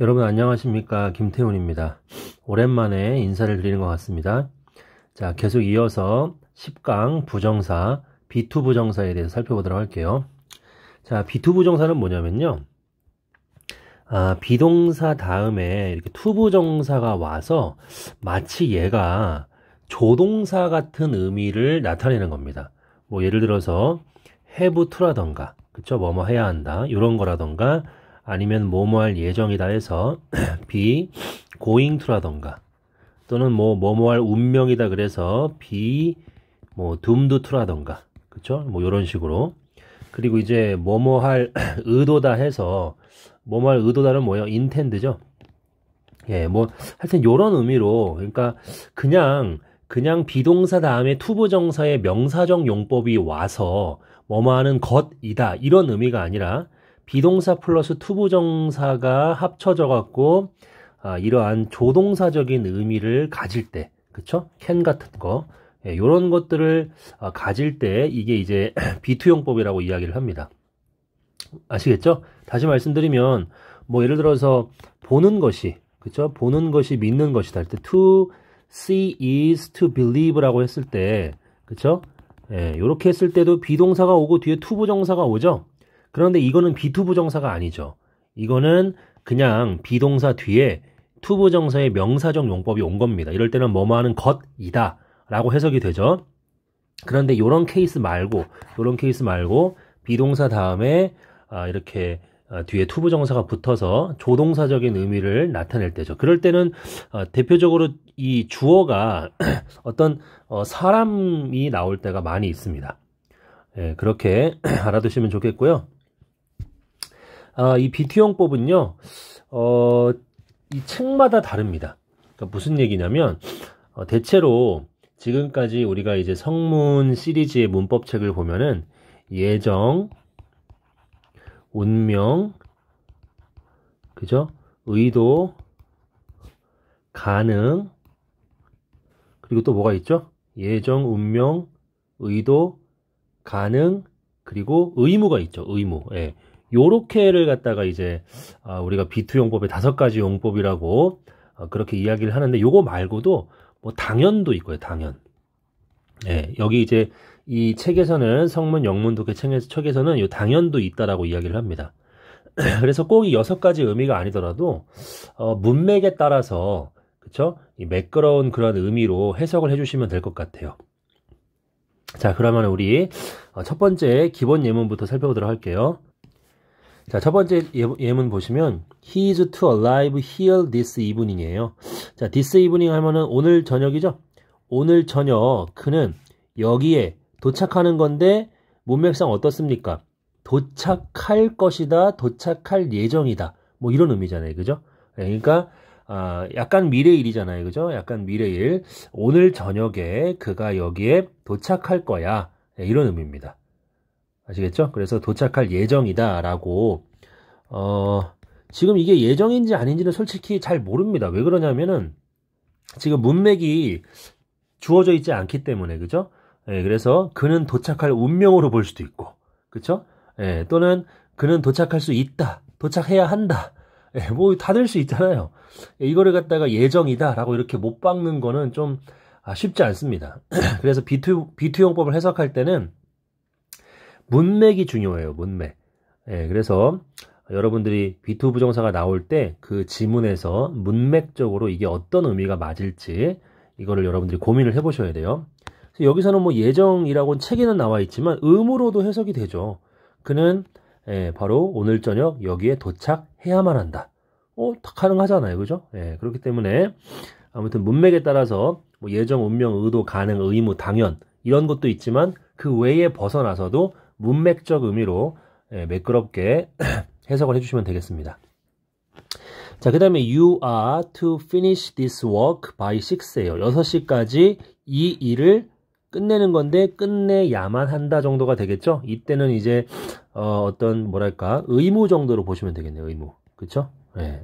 여러분 안녕하십니까 김태훈입니다. 오랜만에 인사를 드리는 것 같습니다. 자 계속 이어서 10강 부정사 B2 부정사에 대해서 살펴보도록 할게요. 자 B2 부정사는 뭐냐면요. 아, 비동사 다음에 이렇게 투 부정사가 와서 마치 얘가 조동사 같은 의미를 나타내는 겁니다. 뭐 예를 들어서 해부투라던가 그쵸 뭐뭐 해야 한다 이런 거라던가 아니면 뭐뭐 할 예정이다 해서 be going to라던가 또는 뭐 뭐뭐 할 운명이다 그래서 be 뭐 doomed to라던가 그쵸? 뭐 이런 식으로 그리고 이제 뭐뭐 할 의도다 해서 뭐뭐 할 의도다는 뭐예요? 인텐드죠 예, 뭐 하여튼 요런 의미로 그러니까 그냥 그냥 비동사 다음에 투부정사의 명사적 용법이 와서 뭐뭐 하는 것이다 이런 의미가 아니라 비동사 플러스 투부정사가 합쳐져 갖고 아, 이러한 조동사적인 의미를 가질 때, 그쵸? 캔 같은 거, 이 예, 요런 것들을 아, 가질 때 이게 이제 비투용법이라고 이야기를 합니다. 아시겠죠? 다시 말씀드리면 뭐 예를 들어서 보는 것이, 그쵸? 보는 것이 믿는 것이다 할때 to see is to believe라고 했을 때, 그쵸? 예, 요렇게 했을 때도 비동사가 오고 뒤에 투부정사가 오죠? 그런데 이거는 비투부정사가 아니죠. 이거는 그냥 비동사 뒤에 투부정사의 명사적 용법이 온 겁니다. 이럴 때는 뭐뭐 하는 것이다 라고 해석이 되죠. 그런데 이런 케이스 말고 이런 케이스 말고 비동사 다음에 아, 이렇게 아, 뒤에 투부정사가 붙어서 조동사적인 의미를 나타낼 때죠. 그럴 때는 아, 대표적으로 이 주어가 어떤 어, 사람이 나올 때가 많이 있습니다. 예, 그렇게 알아두시면 좋겠고요. 아, 이 BT형법은요, 어, 이 책마다 다릅니다. 그러니까 무슨 얘기냐면, 어, 대체로 지금까지 우리가 이제 성문 시리즈의 문법책을 보면은 예정, 운명, 그죠? 의도, 가능, 그리고 또 뭐가 있죠? 예정, 운명, 의도, 가능, 그리고 의무가 있죠. 의무. 예. 요렇게를 갖다가 이제 아, 우리가 비2 용법의 다섯 가지 용법이라고 어, 그렇게 이야기를 하는데 요거 말고도 뭐 당연도 있고요. 당연. 예, 여기 이제 이 책에서는 성문 영문 독해 책에서는 요 당연도 있다라고 이야기를 합니다. 그래서 꼭 이 여섯 가지 의미가 아니더라도 어, 문맥에 따라서 그쵸? 이 매끄러운 그런 의미로 해석을 해주시면 될 것 같아요. 자, 그러면 우리 어, 첫 번째 기본 예문부터 살펴보도록 할게요. 자, 첫 번째 예, 예문 보시면 he is to alive here this evening이에요. 자, this evening 하면은 오늘 저녁이죠. 오늘 저녁 그는 여기에 도착하는 건데 문맥상 어떻습니까? 도착할 것이다, 도착할 예정이다. 뭐 이런 의미잖아요. 그죠? 예, 그러니까 아, 약간 미래 일이잖아요. 그죠? 약간 미래 일. 오늘 저녁에 그가 여기에 도착할 거야. 예, 이런 의미입니다. 아시겠죠? 그래서 도착할 예정이다라고 어 지금 이게 예정인지 아닌지는 솔직히 잘 모릅니다. 왜 그러냐면은 지금 문맥이 주어져 있지 않기 때문에 그죠? 예, 그래서 그는 도착할 운명으로 볼 수도 있고 그쵸? 예, 또는 그는 도착할 수 있다. 도착해야 한다. 예, 뭐다 될 수 있잖아요. 예, 이거를 갖다가 예정이다라고 이렇게 못 박는 거는 좀 아, 쉽지 않습니다. 그래서 비투 비투용법을 해석할 때는 문맥이 중요해요. 문맥. 예, 그래서 여러분들이 비투 부정사가 나올 때 그 지문에서 문맥적으로 이게 어떤 의미가 맞을지 이거를 여러분들이 고민을 해보셔야 돼요. 여기서는 뭐 예정이라고는 책에는 나와 있지만 음으로도 해석이 되죠. 그는 예, 바로 오늘 저녁 여기에 도착해야만 한다. 어, 다 가능하잖아요. 그죠? 예, 그렇기 때문에 아무튼 문맥에 따라서 뭐 예정, 운명, 의도, 가능, 의무, 당연 이런 것도 있지만 그 외에 벗어나서도 문맥적 의미로 예, 매끄럽게 해석을 해주시면 되겠습니다. 자, 그 다음에 you are to finish this work by 6에요 6시까지 이 일을 끝내는 건데 끝내야만 한다 정도가 되겠죠? 이때는 이제 어, 어떤 뭐랄까 의무 정도로 보시면 되겠네요. 의무. 그쵸? 네.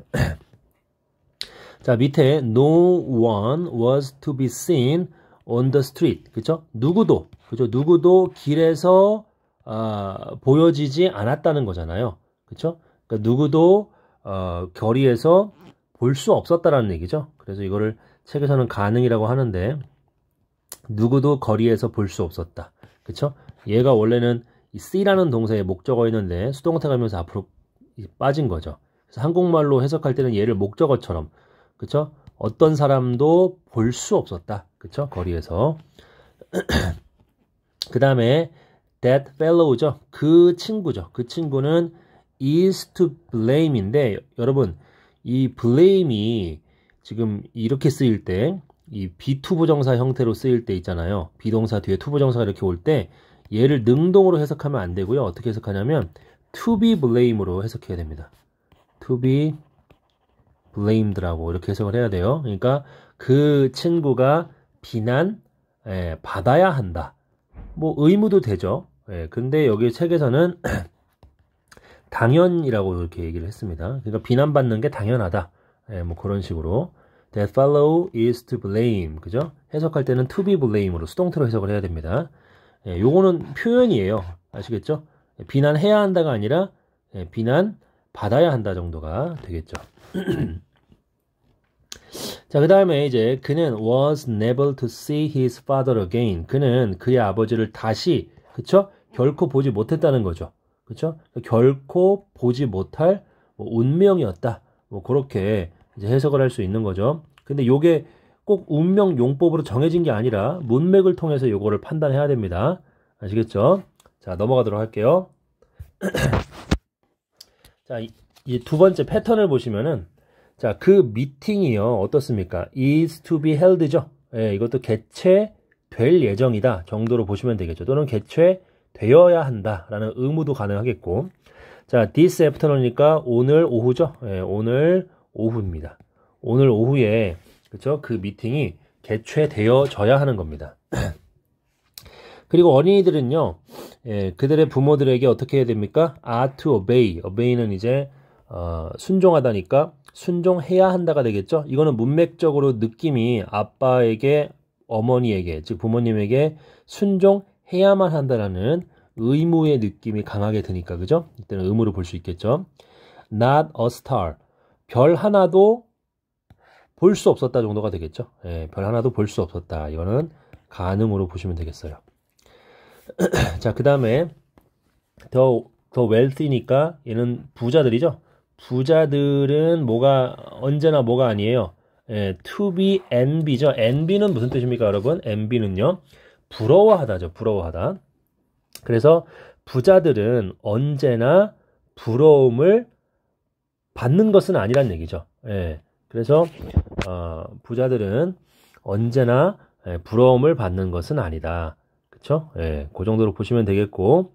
자, 밑에 no one was to be seen on the street. 그쵸? 누구도. 그죠? 누구도 길에서 아, 보여지지 않았다는 거잖아요. 그쵸 그러니까 누구도 어, 결의에서 볼 수 없었다라는 얘기죠. 그래서 이거를 책에서는 가능이라고 하는데 누구도 거리에서 볼 수 없었다. 그쵸 얘가 원래는 이 C라는 동사의 목적어였는데 수동태 가면서 앞으로 빠진 거죠. 그래서 한국말로 해석할 때는 얘를 목적어처럼 그쵸 어떤 사람도 볼 수 없었다. 그쵸 거리에서. 그 다음에 that fellow죠. 그 친구죠. 그 친구는 is to blame인데 여러분 이 blame이 지금 이렇게 쓰일 때 이 비투부정사 형태로 쓰일 때 있잖아요. 비동사 뒤에 투부정사가 이렇게 올 때 얘를 능동으로 해석하면 안 되고요. 어떻게 해석하냐면 to be blame으로 해석해야 됩니다. to be blame드라고 이렇게 해석을 해야 돼요. 그러니까 그 친구가 비난 에, 예, 받아야 한다. 뭐 의무도 되죠. 예, 근데 여기 책에서는 당연이라고 이렇게 얘기를 했습니다. 그러니까 비난받는 게 당연하다. 예, 뭐 그런 식으로. That f o l l o w is to blame. 그죠? 해석할 때는 to be blame으로 수동태로 해석을 해야 됩니다. 예, 요거는 표현이에요. 아시겠죠? 예, 비난해야 한다가 아니라 예, 비난 받아야 한다 정도가 되겠죠. 자, 그 다음에 이제 그는 was never to see his father again. 그는 그의 아버지를 다시 그쵸? 결코 보지 못했다는 거죠. 그쵸? 결코 보지 못할 뭐 운명이었다. 뭐 그렇게 이제 해석을 할 수 있는 거죠. 근데 요게 꼭 운명 용법으로 정해진 게 아니라 문맥을 통해서 요거를 판단해야 됩니다. 아시겠죠? 자, 넘어가도록 할게요. 자, 이제두 번째 패턴을 보시면은 자, 그 미팅이요. 어떻습니까? is to be held죠. 예, 이것도 개체 될 예정이다 정도로 보시면 되겠죠. 또는 개최되어야 한다라는 의무도 가능하겠고. 자, this afternoon이니까 오늘 오후죠. 예, 오늘 오후입니다. 오늘 오후에 그렇죠? 그 미팅이 개최되어져야 하는 겁니다. 그리고 어린이들은요, 예, 그들의 부모들에게 어떻게 해야 됩니까? are to obey. obey는 이제 어, 순종하다니까 순종해야 한다가 되겠죠? 이거는 문맥적으로 느낌이 아빠에게 어머니에게 즉 부모님에게 순종해야만 한다라는 의무의 느낌이 강하게 드니까 그죠? 이때는 의무로 볼 수 있겠죠. Not a star. 별 하나도 볼 수 없었다 정도가 되겠죠. 예, 별 하나도 볼 수 없었다. 이거는 가늠으로 보시면 되겠어요. 자, 그 다음에 더, 더웰트니까 얘는 부자들이죠. 부자들은 뭐가 언제나 뭐가 아니에요. 예, to be envy죠. envy는 무슨 뜻입니까, 여러분? envy는요. 부러워하다죠. 부러워하다. 그래서 부자들은 언제나 부러움을 받는 것은 아니란 얘기죠. 예. 그래서 어, 부자들은 언제나 예, 부러움을 받는 것은 아니다. 그쵸? 예, 그 정도로 보시면 되겠고.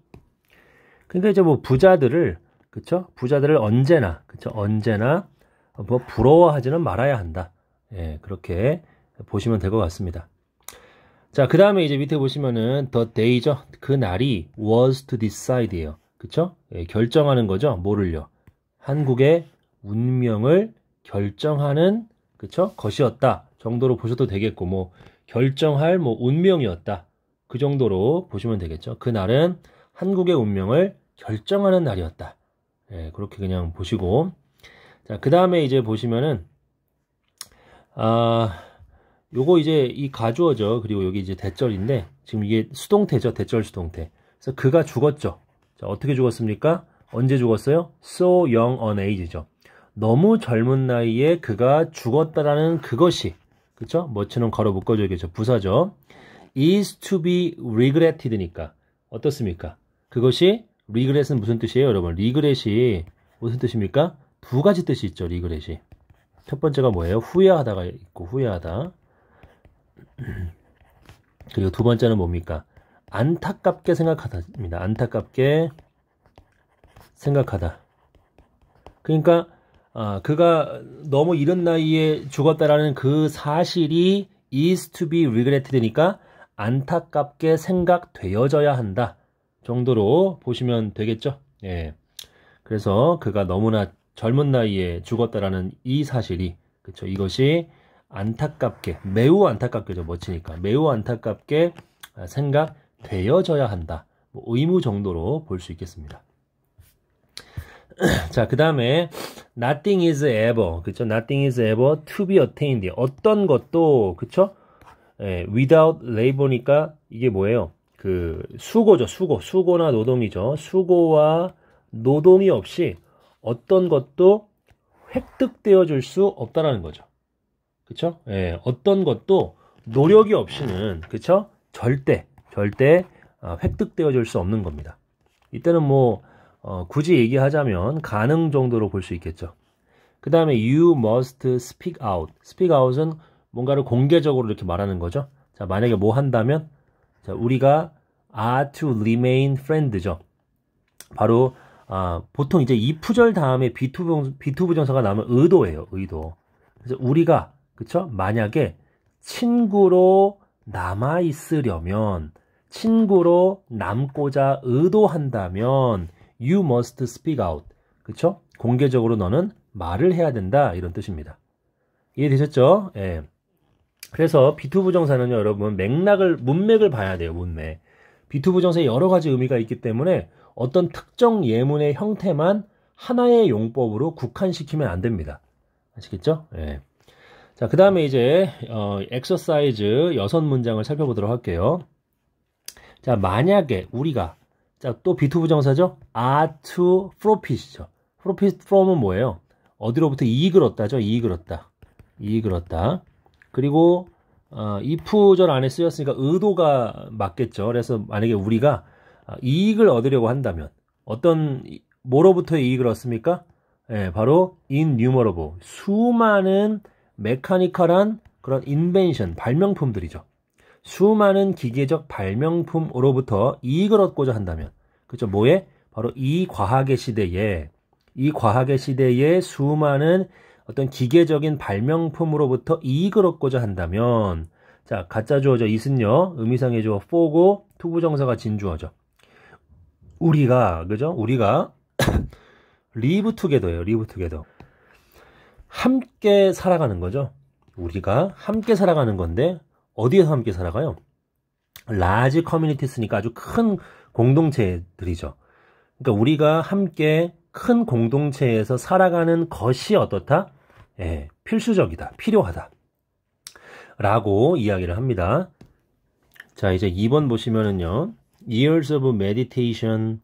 그러니까 이제 뭐 부자들을 그쵸? 부자들을 언제나 그쵸? 언제나 뭐 부러워하지는 말아야 한다. 예, 그렇게 보시면 될 것 같습니다. 자, 그 다음에 이제 밑에 보시면은 the day죠. 그 날이 was to decide예요. 그쵸? 예, 결정하는 거죠. 뭐를요? 한국의 운명을 결정하는 그쵸? 것이었다 정도로 보셔도 되겠고 뭐 결정할 뭐 운명이었다 그 정도로 보시면 되겠죠. 그 날은 한국의 운명을 결정하는 날이었다. 예, 그렇게 그냥 보시고 자그 다음에 이제 보시면은 아, 요거 이제 이 가주어죠. 그리고 여기 이제 대절인데 지금 이게 수동태죠. 대절 수동태. 그래서 그가 죽었죠. 자, 어떻게 죽었습니까? 언제 죽었어요? So young on age죠. 너무 젊은 나이에 그가 죽었다라는 그것이 그쵸? 뭐처럼 걸어 묶어줘야겠죠. 부사죠. is to be regretted니까 어떻습니까? 그것이 regret은 무슨 뜻이에요, 여러분? regret이 무슨 뜻입니까? 두 가지 뜻이 있죠, regret이. 첫 번째가 뭐예요? 후회하다가 있고 후회하다. 그리고 두 번째는 뭡니까? 안타깝게 생각하다입니다. 안타깝게 생각하다. 그러니까 아, 그가 너무 이른 나이에 죽었다라는 그 사실이 is to be regretted니까 안타깝게 생각되어져야 한다 정도로 보시면 되겠죠. 예. 그래서 그가 너무나 젊은 나이에 죽었다라는 이 사실이 그쵸 이것이 안타깝게 매우 안타깝게죠. 멋지니까 매우 안타깝게 아, 생각되어져야 한다. 뭐 의무 정도로 볼 수 있겠습니다. 자, 그 다음에 nothing is ever 그쵸죠 nothing is ever to be attained 어떤 것도 그쵸죠 예, without labor니까 이게 뭐예요? 그 수고죠. 수고, 수고나 노동이죠. 수고와 노동이 없이 어떤 것도 획득되어 줄 수 없다라는 거죠. 그쵸? 예, 어떤 것도 노력이 없이는, 그쵸? 절대, 절대 어, 획득되어 줄 수 없는 겁니다. 이때는 뭐, 어, 굳이 얘기하자면 가능 정도로 볼 수 있겠죠. 그 다음에 you must speak out. speak out은 뭔가를 공개적으로 이렇게 말하는 거죠. 자, 만약에 뭐 한다면, 자, 우리가 are to remain friend죠. 바로 아, 보통 이제 이 푸절 다음에 비투부, 정사가 나오면 의도예요, 의도. 그래서 우리가, 그쵸? 만약에 친구로 남아있으려면, 친구로 남고자 의도한다면, you must speak out. 그쵸? 공개적으로 너는 말을 해야 된다. 이런 뜻입니다. 이해되셨죠? 예. 그래서 비투부 정사는요, 여러분, 맥락을, 문맥을 봐야 돼요, 문맥. 비투부 정사에 여러 가지 의미가 있기 때문에, 어떤 특정 예문의 형태만 하나의 용법으로 국한시키면 안 됩니다. 아시겠죠? 예. 자, 그 다음에 이제, 어, 엑서사이즈 여섯 문장을 살펴보도록 할게요. 자, 만약에 우리가, 자, 또 비투브 정사죠 are to profit이죠. profit from은 뭐예요? 어디로부터 이익을 얻다죠? 이익을 얻다. 이익을 얻다. 그리고, 어, if 절 안에 쓰였으니까 의도가 맞겠죠. 그래서 만약에 우리가 아, 이익을 얻으려고 한다면 어떤 뭐로부터 이익을 얻습니까? 예, 바로 i n n u m 인뉴머러 e 수많은 메카니컬한 그런 인벤션 발명품들이죠. 수많은 기계적 발명품으로부터 이익을 얻고자 한다면 그죠 뭐에 바로 이 과학의 시대에 이 과학의 시대에 수많은 어떤 기계적인 발명품으로부터 이익을 얻고자 한다면 자 가짜 주어져 이은요 의미상의 주어 포고 투부정사가 진주어죠 우리가 그죠? 우리가 리브 투게더예요. 리브 투게더. 함께 살아가는 거죠. 우리가 함께 살아가는 건데 어디에서 함께 살아가요? 라지 커뮤니티스니까 아주 큰 공동체들이죠. 그러니까 우리가 함께 큰 공동체에서 살아가는 것이 어떻다? 예, 필수적이다. 필요하다. 라고 이야기를 합니다. 자, 이제 2번 보시면은요. years of meditation,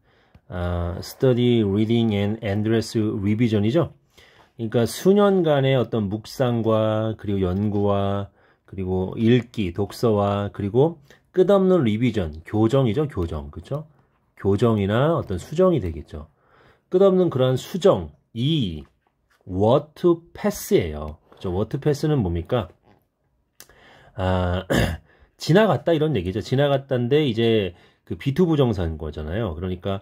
uh, study, reading and endless revision이죠. 그러니까 수년간의 어떤 묵상과 그리고 연구와 그리고 읽기, 독서와 그리고 끝없는 리비전, 교정이죠, 교정. 그렇죠? 교정이나 어떤 수정이 되겠죠. 끝없는 그러한 수정, 이 워트패스예요. 그렇죠? 워트패스는 뭡니까? 아, 지나갔다 이런 얘기죠. 지나갔다인데 이제 그 비투부정사인 거잖아요. 그러니까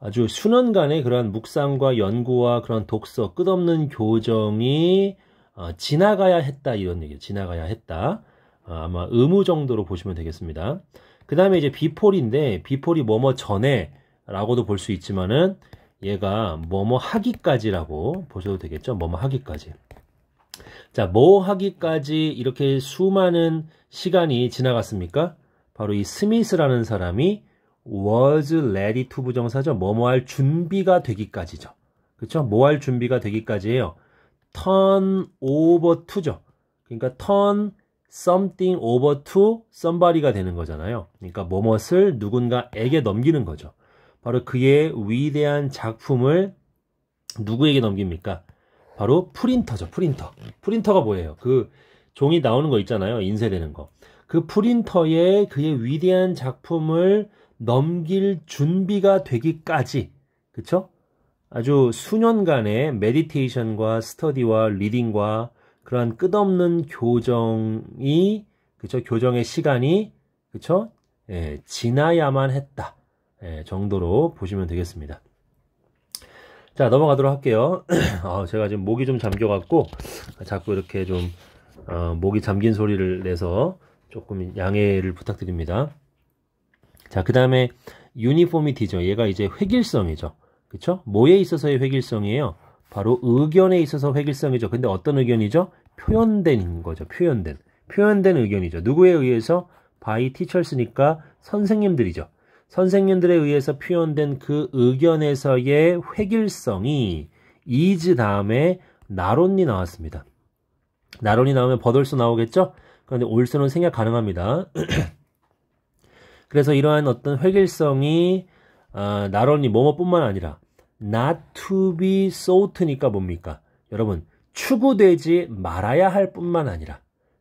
아주 수년간의 그런 묵상과 연구와 그런 독서, 끝없는 교정이 어, 지나가야 했다 이런 얘기예 지나가야 했다. 어, 아마 의무 정도로 보시면 되겠습니다. 그 다음에 이제 비폴인데 비폴이 뭐뭐 전에라고도 볼 수 있지만은 얘가 뭐뭐 하기까지라고 보셔도 되겠죠. 뭐뭐 하기까지. 자, 뭐 하기까지 이렇게 수많은 시간이 지나갔습니까? 바로 이 스미스라는 사람이 was ready to 부정사죠. 뭐뭐 할 준비가 되기까지죠. 그렇죠? 뭐할 준비가 되기까지예요. turn over to죠. 그러니까 turn something over to somebody가 되는 거잖아요. 그러니까 뭐뭐을 누군가에게 넘기는 거죠. 바로 그의 위대한 작품을 누구에게 넘깁니까? 바로 프린터죠. 프린터. 프린터가 뭐예요? 그 종이 나오는 거 있잖아요. 인쇄되는 거. 그 프린터에 그의 위대한 작품을 넘길 준비가 되기까지 그쵸? 아주 수년간의 메디테이션과 스터디와 리딩과 그러한 끝없는 교정이 그쵸? 교정의 시간이 그쵸? 예, 지나야만 했다 예, 정도로 보시면 되겠습니다. 자 넘어가도록 할게요. 아, 제가 지금 목이 좀 잠겨갖고 자꾸 이렇게 좀 어, 목이 잠긴 소리를 내서 조금 양해를 부탁드립니다. 자, 그 다음에 유니포미티죠. 얘가 이제 획일성이죠. 그쵸? 뭐에 있어서의 획일성이에요? 바로 의견에 있어서 획일성이죠. 근데 어떤 의견이죠? 표현된 거죠. 표현된. 표현된 의견이죠. 누구에 의해서? 바이 티처스니까 선생님들이죠. 선생님들에 의해서 표현된 그 의견에서의 획일성이 이즈 다음에 나론이 나왔습니다. 나론이 나오면 버돌소 나오겠죠? 그런데 올선은 생략 가능합니다. 그래서 이러한 어떤 획일성이 아, 나론이 뭐뭐뿐만 아니라 not to be sought니까 뭡니까? 여러분 추구되지 말아야 할 뿐만 아니라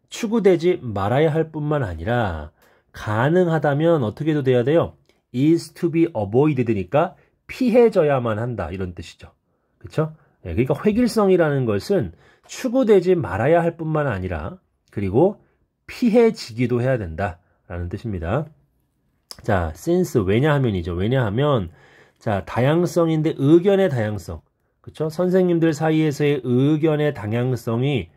추구되지 말아야 할 뿐만 아니라 가능하다면 어떻게 해도 돼야 돼요? is to be avoided니까 피해져야만 한다 이런 뜻이죠. 그렇죠? 네, 그러니까 획일성이라는 것은 추구되지 말아야 할 뿐만 아니라 그리고 피해지기도 해야 된다라는 뜻입니다. 자, since 왜냐하면이죠. 왜냐하면 자, 다양성인데 의견의 다양성. 그렇 선생님들 사이에서의 의견의 다양성이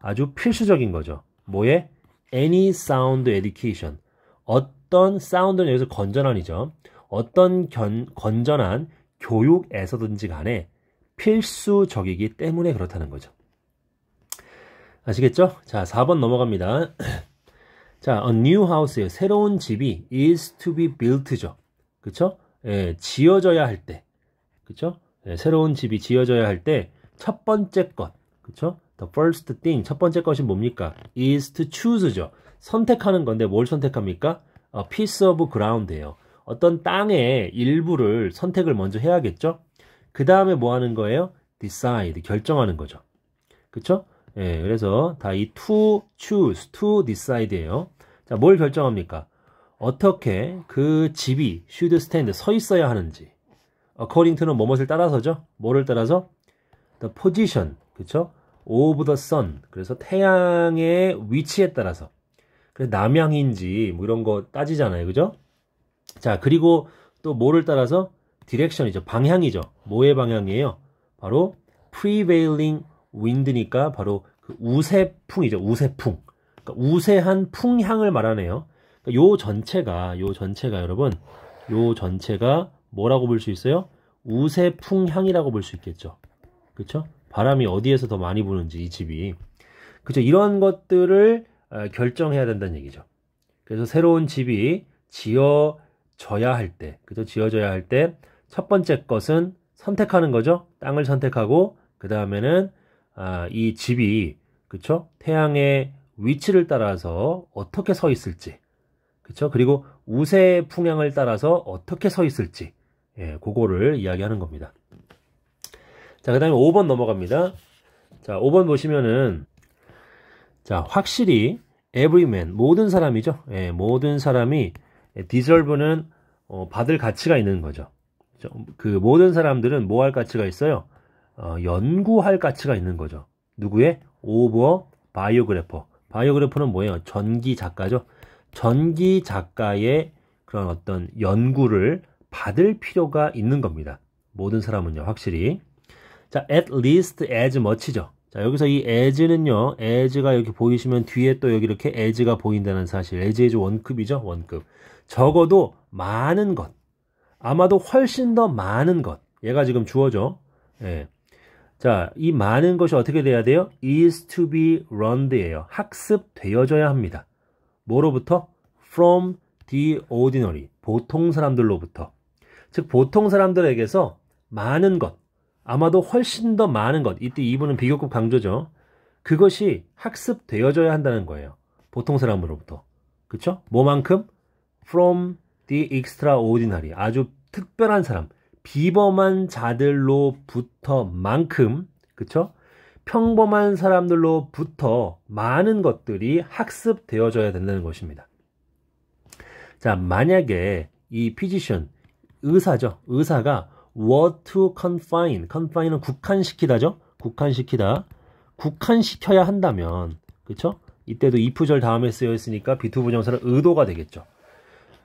아주 필수적인 거죠. 뭐에? any sound education. 어떤 사운드는 여기서 건전한이죠. 어떤 견, 건전한 교육에서든지 간에 필수적이기 때문에 그렇다는 거죠. 아시겠죠? 자, 4번 넘어갑니다. 자, a new h o u s e 새로운 집이 is to be built죠. 그쵸? 예, 지어져야 할 때. 그쵸? 예, 새로운 집이 지어져야 할 때 첫 번째 것. 그쵸? The first thing. 첫 번째 것이 뭡니까? is to choose죠. 선택하는 건데 뭘 선택합니까? A piece of ground예요. 어떤 땅의 일부를 선택을 먼저 해야겠죠? 그 다음에 뭐 하는 거예요? decide. 결정하는 거죠. 그쵸? 예, 그래서 다 이 to choose, to decide예요. 자, 뭘 결정합니까? 어떻게 그 집이 should stand 서 있어야 하는지. according to는 뭐뭇을 따라서죠. 뭐를 따라서? the position, 그쵸? of the sun. 그래서 태양의 위치에 따라서. 그래서 남향인지 뭐 이런 거 따지잖아요. 그죠? 자, 그리고 또 뭐를 따라서? 디렉션이죠. 방향이죠. 뭐의 방향이에요? 바로 prevailing 윈드니까 바로 그 우세풍이죠. 우세풍. 그러니까 우세한 풍향을 말하네요. 그러니까 요 전체가 요 전체가 여러분 요 전체가 뭐라고 볼 수 있어요? 우세풍향이라고 볼 수 있겠죠. 그쵸 바람이 어디에서 더 많이 부는지 이 집이 그쵸 이런 것들을 어, 결정해야 된다는 얘기죠. 그래서 새로운 집이 지어져야 할 때, 그죠? 지어져야 할 때 첫 번째 것은 선택하는 거죠. 땅을 선택하고 그 다음에는 아, 이 집이 그쵸? 태양의 위치를 따라서 어떻게 서 있을지 그쵸? 그리고 우세 풍향을 따라서 어떻게 서 있을지 예, 그거를 이야기하는 겁니다. 자, 그 다음에 5번 넘어갑니다. 자, 5번 보시면은 자, 확실히 everyman, 모든 사람이죠. 예, 모든 사람이 deserve는 어, 받을 가치가 있는 거죠. 그 모든 사람들은 뭐 할 가치가 있어요? 어, 연구할 가치가 있는 거죠. 누구의? 오버 바이오그래퍼. 바이오그래퍼는 뭐예요? 전기 작가죠. 전기 작가의 그런 어떤 연구를 받을 필요가 있는 겁니다. 모든 사람은요, 확실히. 자, at least as much죠. 자, 여기서 이 as는요, as가 여기 보이시면 뒤에 또 여기 이렇게 as가 보인다는 사실. as is 원급이죠, 원급. 적어도 많은 것. 아마도 훨씬 더 많은 것. 얘가 지금 주어죠. 예. 자, 이 많은 것이 어떻게 돼야 돼요? is to be learned예요. 학습되어져야 합니다. 뭐로부터? from the ordinary, 보통 사람들로부터. 즉, 보통 사람들에게서 많은 것, 아마도 훨씬 더 많은 것, 이때 이분은 비교급 강조죠. 그것이 학습되어져야 한다는 거예요. 보통 사람으로부터. 그쵸? 뭐만큼? from the extraordinary, 아주 특별한 사람, 비범한 자들로부터만큼 그쵸? 평범한 사람들로부터 많은 것들이 학습되어져야 된다는 것입니다. 자, 만약에 이 피지션 의사죠. 의사가 what to confine, confine은 국한시키다죠. 국한시키다. 국한시켜야 한다면 그쵸? 이때도 이프절 다음에 쓰여 있으니까 비투 부정사는 의도가 되겠죠.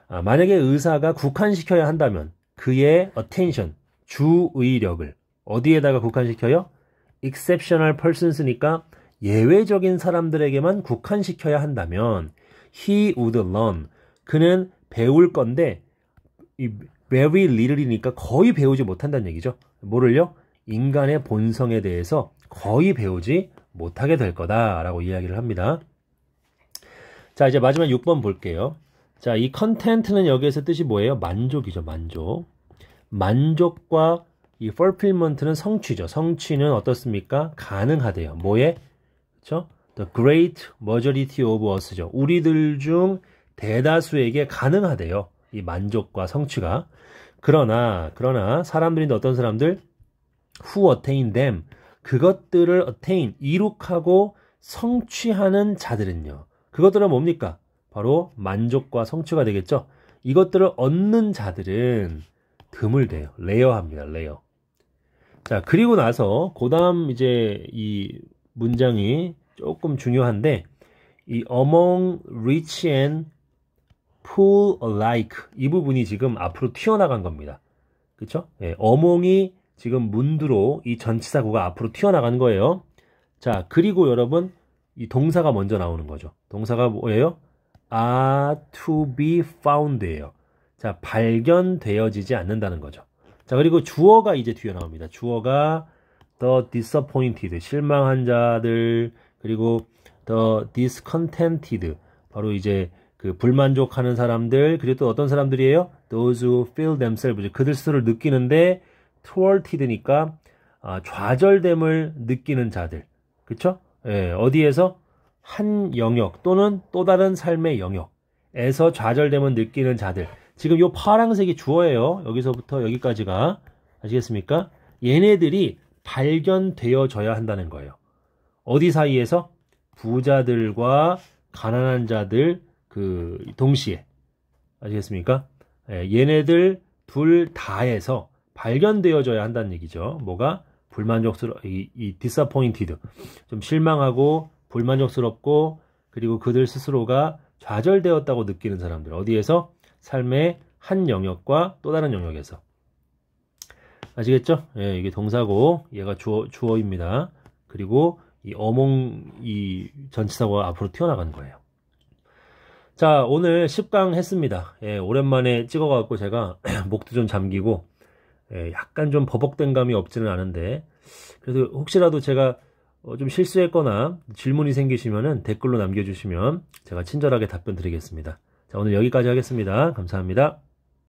아, 만약에 의사가 국한시켜야 한다면 그의 attention, 주의력을 어디에다가 국한시켜요? exceptional persons니까 예외적인 사람들에게만 국한시켜야 한다면 he would learn. 그는 배울 건데 이 very little이니까 거의 배우지 못한다는 얘기죠. 뭐를요? 인간의 본성에 대해서 거의 배우지 못하게 될 거다라고 이야기를 합니다. 자, 이제 마지막 6번 볼게요. 자, 이 컨텐트는 여기에서 뜻이 뭐예요? 만족이죠, 만족. 만족과 이 fulfillment는 성취죠. 성취는 어떻습니까? 가능하대요. 뭐에? 그렇죠? The great majority of us죠. 우리들 중 대다수에게 가능하대요. 이 만족과 성취가. 그러나, 그러나, 사람들인데 어떤 사람들? who attain them. 그것들을 attain, 이룩하고 성취하는 자들은요. 그것들은 뭡니까? 바로 만족과 성취가 되겠죠. 이것들을 얻는 자들은 드물 대요. 레어합니다. 레어. 자, 그리고 나서 그 다음 이제 이 문장이 조금 중요한데 이 among rich and poor alike 이 부분이 지금 앞으로 튀어나간 겁니다. 그쵸? 예, 어몽이 지금 문두로 이 전치사구가 앞으로 튀어나간 거예요. 자, 그리고 여러분 이 동사가 먼저 나오는 거죠. 동사가 뭐예요? are to be found예요. 자, 발견되어지지 않는다는 거죠. 자, 그리고 주어가 이제 뒤에 나옵니다. 주어가 the disappointed, 실망한 자들, 그리고 the discontented, 바로 이제 그 불만족하는 사람들, 그리고 또 어떤 사람들이에요? those who feel themselves, 그들 스스로를 느끼는데 thwarted니까 아, 좌절됨을 느끼는 자들. 그쵸? 예, 어디에서? 한 영역 또는 또 다른 삶의 영역에서 좌절됨을 느끼는 자들. 지금 요 파란색이 주어예요. 여기서부터 여기까지가. 아시겠습니까? 얘네들이 발견되어져야 한다는 거예요. 어디 사이에서? 부자들과 가난한 자들 그 동시에 아시겠습니까? 예, 얘네들 둘 다에서 발견되어져야 한다는 얘기죠. 뭐가 불만족스러 워 이, 이 디사포인티드 좀 실망하고 불만족스럽고 그리고 그들 스스로가 좌절되었다고 느끼는 사람들 어디에서 삶의 한 영역과 또 다른 영역에서 아시겠죠? 예, 이게 동사고 얘가 주어 주어입니다. 그리고 이 어몽 이 전치사가 앞으로 튀어나간 거예요. 자, 오늘 10강 했습니다. 예, 오랜만에 찍어갖고 제가 목도 좀 잠기고, 예, 약간 좀 버벅된 감이 없지는 않은데, 그래도 혹시라도 제가 어, 좀 실수했거나 질문이 생기시면 댓글로 남겨주시면 제가 친절하게 답변 드리겠습니다. 자, 오늘 여기까지 하겠습니다. 감사합니다.